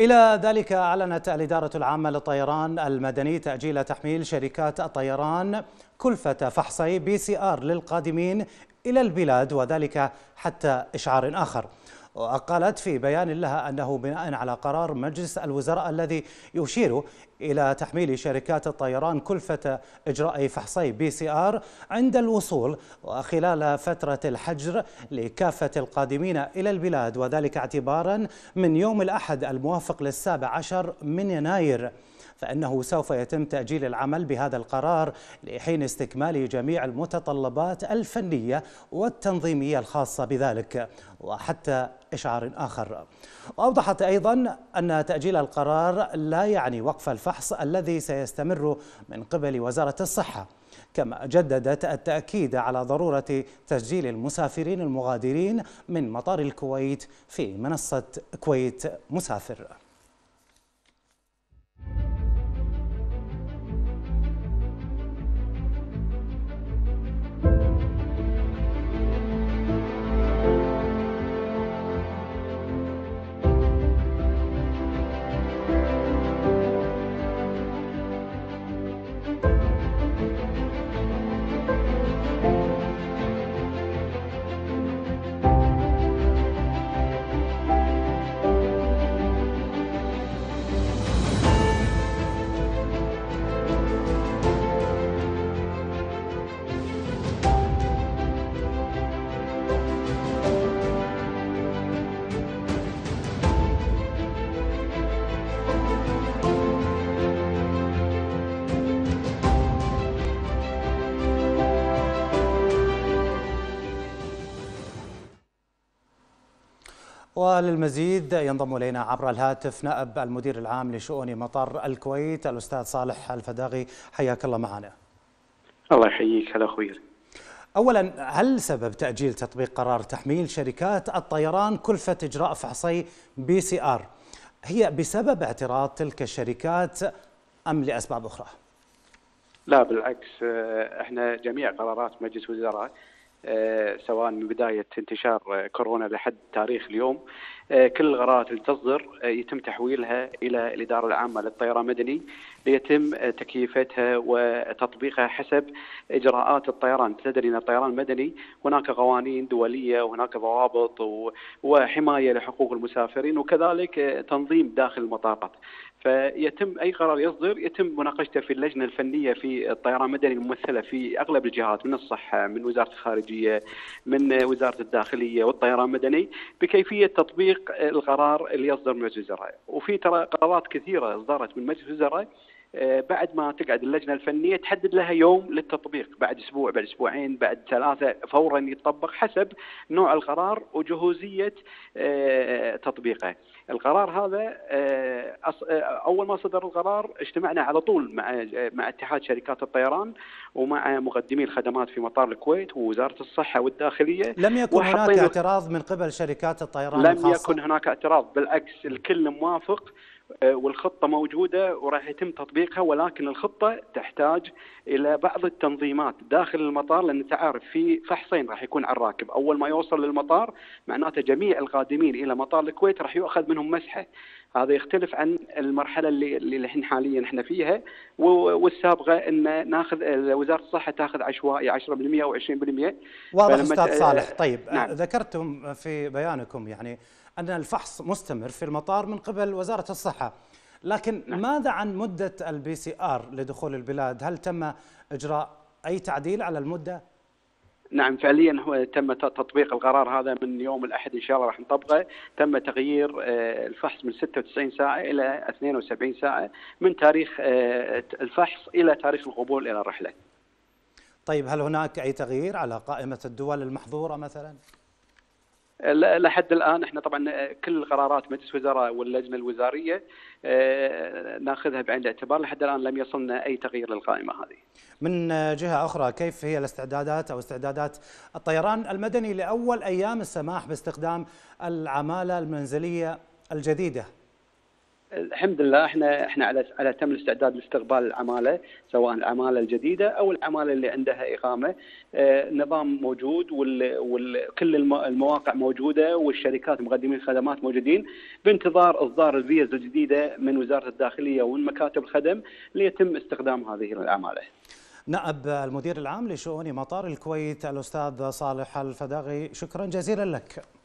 إلى ذلك أعلنت الإدارة العامة للطيران المدني تأجيل تحميل شركات الطيران كلفة فحصي بي سي آر للقادمين إلى البلاد وذلك حتى إشعار آخر وقالت في بيان لها أنه بناء على قرار مجلس الوزراء الذي يشير إلى تحميل شركات الطيران كلفة إجراء فحصي بي سي آر عند الوصول وخلال فترة الحجر لكافة القادمين إلى البلاد وذلك اعتبارا من يوم الأحد الموافق للسابع عشر من يناير فإنه سوف يتم تأجيل العمل بهذا القرار لحين استكمال جميع المتطلبات الفنية والتنظيمية الخاصة بذلك وحتى إشعار آخر وأوضحت أيضا أن تأجيل القرار لا يعني وقف الفحص الذي سيستمر من قبل وزارة الصحة كما جددت التأكيد على ضرورة تسجيل المسافرين المغادرين من مطار الكويت في منصة كويت مسافر وللمزيد ينضم الينا عبر الهاتف نائب المدير العام لشؤون مطار الكويت الاستاذ صالح الفداغي حياك الله معنا. الله يحييك هلا اخوي. اولا هل سبب تاجيل تطبيق قرار تحميل شركات الطيران كلفه اجراء فحصي بي سي ار هي بسبب اعتراض تلك الشركات ام لاسباب اخرى؟ لا بالعكس آه، احنا جميع قرارات مجلس وزراء آه، سواء من بداية انتشار آه، كورونا لحد تاريخ اليوم آه، كل الغرارات اللي تصدر يتم تحويلها إلى الإدارة العامة للطيران المدني ليتم تكييفتها وتطبيقها حسب إجراءات الطيران تدري أن الطيران المدني هناك قوانين دولية وهناك ضوابط وحماية لحقوق المسافرين وكذلك تنظيم داخل المطارات فيتم اي قرار يصدر يتم مناقشته في اللجنه الفنيه في الطيران المدني الممثله في اغلب الجهات من الصحه من وزاره الخارجيه من وزاره الداخليه والطيران المدني بكيفيه تطبيق القرار اللي يصدر من مجلس الوزراء وفي ترى قرارات كثيره اصدرت من مجلس الوزراء آه، بعد ما تقعد اللجنه الفنيه تحدد لها يوم للتطبيق بعد اسبوع بعد اسبوعين بعد ثلاثه فورا يتطبق حسب نوع القرار وجهوزيه آه، تطبيقه. القرار هذا آه، اول ما صدر القرار اجتمعنا على طول مع مع اتحاد شركات الطيران ومع مقدمي الخدمات في مطار الكويت ووزاره الصحه والداخليه لم يكن هناك اعتراض من قبل شركات الطيران لم الخاصة. يكن هناك اعتراض بالعكس الكل موافق آه، والخطه موجوده وراح يتم تطبيقها ولكن الخطه تحتاج الى بعض التنظيمات داخل المطار لان تعرف في فحصين راح يكون على الراكب، اول ما يوصل للمطار معناته جميع القادمين الى مطار الكويت راح يؤخذ منهم مسحه، هذا يختلف عن المرحله اللي اللي حاليا احنا فيها والسابقه ان ناخذ وزاره الصحه تاخذ عشوائي 10% او 20% واضح استاذ صالح، طيب نعم. آه، ذكرتم في بيانكم يعني أن الفحص مستمر في المطار من قبل وزارة الصحة لكن نعم. ماذا عن مدة البي سي آر لدخول البلاد هل تم إجراء أي تعديل على المدة؟ نعم فعليا هو تم تطبيق القرار هذا من يوم الاحد ان شاء الله راح نطبقه، تم تغيير آه، الفحص من 96 ساعه الى 72 ساعه من تاريخ آه، الفحص الى تاريخ القبول الى الرحله. طيب هل هناك اي تغيير على قائمه الدول المحظوره مثلا؟ لحد الان احنا طبعا كل قرارات مجلس الوزراء واللجنه الوزاريه آه، ناخذها بعين الاعتبار لحد الان لم يصلنا اي تغيير للقائمه هذه. من جهه اخرى كيف هي الاستعدادات او استعدادات الطيران المدني لاول ايام السماح باستخدام العماله المنزليه الجديده الحمد لله احنا احنا على على تم الاستعداد لاستقبال العماله سواء العماله الجديده او العماله اللي عندها اقامه آه، نظام موجود وكل المواقع موجوده والشركات مقدمين خدمات موجودين بانتظار اصدار الفيز الجديده من وزاره الداخليه ومن مكاتب الخدم ليتم استخدام هذه العماله. نائب المدير العام لشؤون مطار الكويت الاستاذ صالح الفداغي شكرا جزيلا لك.